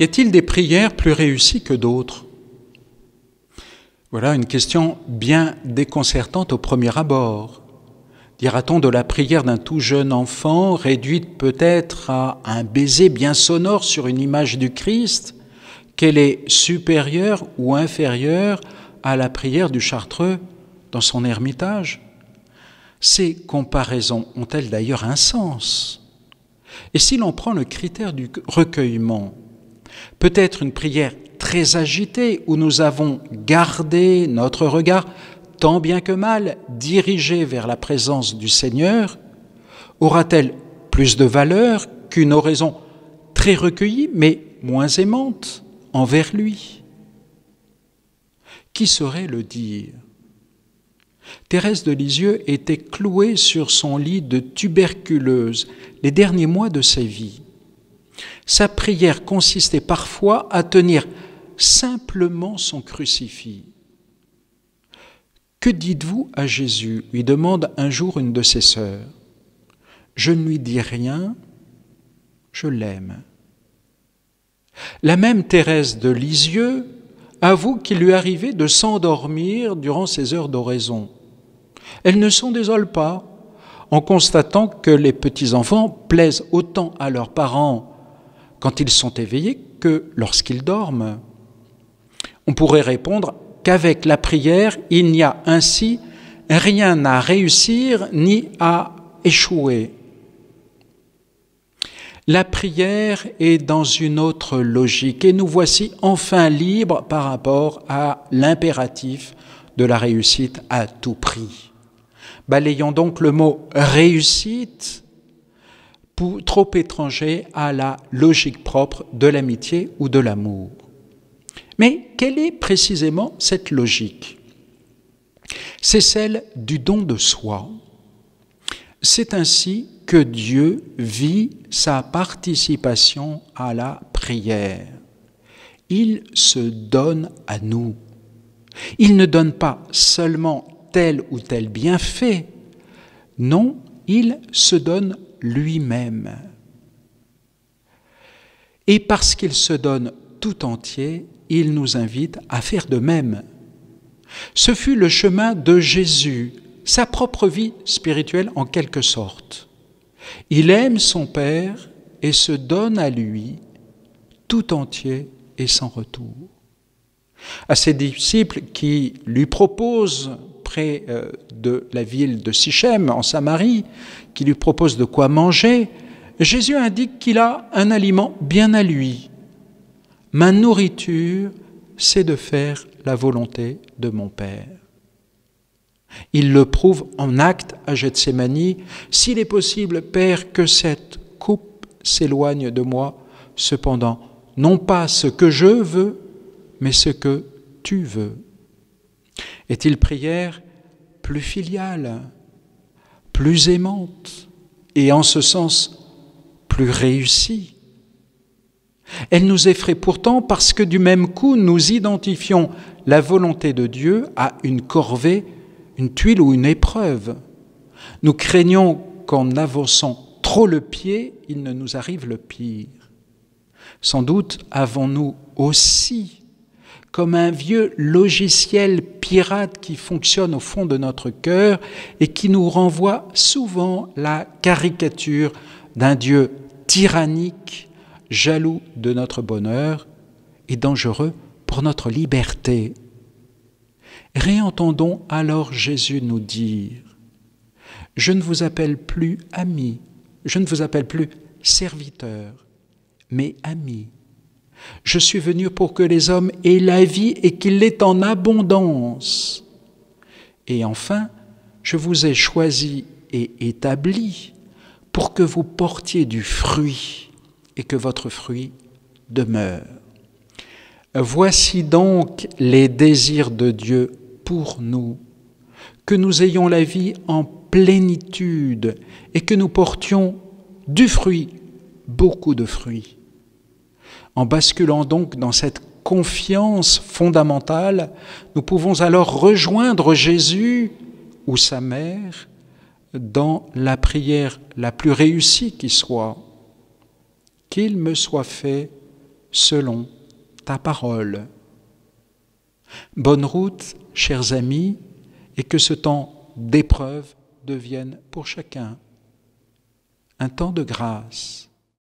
Y a-t-il des prières plus réussies que d'autres Voilà une question bien déconcertante au premier abord. Dira-t-on de la prière d'un tout jeune enfant, réduite peut-être à un baiser bien sonore sur une image du Christ, qu'elle est supérieure ou inférieure à la prière du Chartreux dans son ermitage Ces comparaisons ont-elles d'ailleurs un sens Et si l'on prend le critère du recueillement, Peut-être une prière très agitée où nous avons gardé notre regard, tant bien que mal, dirigé vers la présence du Seigneur, aura-t-elle plus de valeur qu'une oraison très recueillie mais moins aimante envers lui Qui saurait le dire Thérèse de Lisieux était clouée sur son lit de tuberculeuse les derniers mois de sa vie. Sa prière consistait parfois à tenir simplement son crucifix. Que dites-vous à Jésus lui demande un jour une de ses sœurs. Je ne lui dis rien, je l'aime. La même Thérèse de Lisieux avoue qu'il lui arrivait de s'endormir durant ses heures d'oraison. Elle ne s'en désole pas en constatant que les petits-enfants plaisent autant à leurs parents quand ils sont éveillés que lorsqu'ils dorment. On pourrait répondre qu'avec la prière, il n'y a ainsi rien à réussir ni à échouer. La prière est dans une autre logique et nous voici enfin libres par rapport à l'impératif de la réussite à tout prix. Balayons donc le mot réussite trop étranger à la logique propre de l'amitié ou de l'amour. Mais quelle est précisément cette logique C'est celle du don de soi. C'est ainsi que Dieu vit sa participation à la prière. Il se donne à nous. Il ne donne pas seulement tel ou tel bienfait. Non, il se donne lui-même. Et parce qu'il se donne tout entier, il nous invite à faire de même. Ce fut le chemin de Jésus, sa propre vie spirituelle en quelque sorte. Il aime son Père et se donne à lui tout entier et sans retour. À ses disciples qui lui proposent près euh, de la ville de Sichem, en Samarie, qui lui propose de quoi manger, Jésus indique qu'il a un aliment bien à lui. Ma nourriture, c'est de faire la volonté de mon Père. Il le prouve en acte à Gethsemane. S'il est possible, Père, que cette coupe s'éloigne de moi, cependant, non pas ce que je veux, mais ce que tu veux. Est-il prière plus filiale, plus aimante et en ce sens plus réussie Elle nous effraie pourtant parce que du même coup nous identifions la volonté de Dieu à une corvée, une tuile ou une épreuve. Nous craignons qu'en avançant trop le pied, il ne nous arrive le pire. Sans doute avons-nous aussi, comme un vieux logiciel qui fonctionne au fond de notre cœur et qui nous renvoie souvent la caricature d'un Dieu tyrannique, jaloux de notre bonheur et dangereux pour notre liberté. Réentendons alors Jésus nous dire, Je ne vous appelle plus ami, je ne vous appelle plus serviteur, mais ami. Je suis venu pour que les hommes aient la vie et qu'il l'aient en abondance. Et enfin, je vous ai choisi et établi pour que vous portiez du fruit et que votre fruit demeure. Voici donc les désirs de Dieu pour nous, que nous ayons la vie en plénitude et que nous portions du fruit, beaucoup de fruits. En basculant donc dans cette confiance fondamentale, nous pouvons alors rejoindre Jésus ou sa mère dans la prière la plus réussie qui soit. Qu'il me soit fait selon ta parole. Bonne route, chers amis, et que ce temps d'épreuve devienne pour chacun un temps de grâce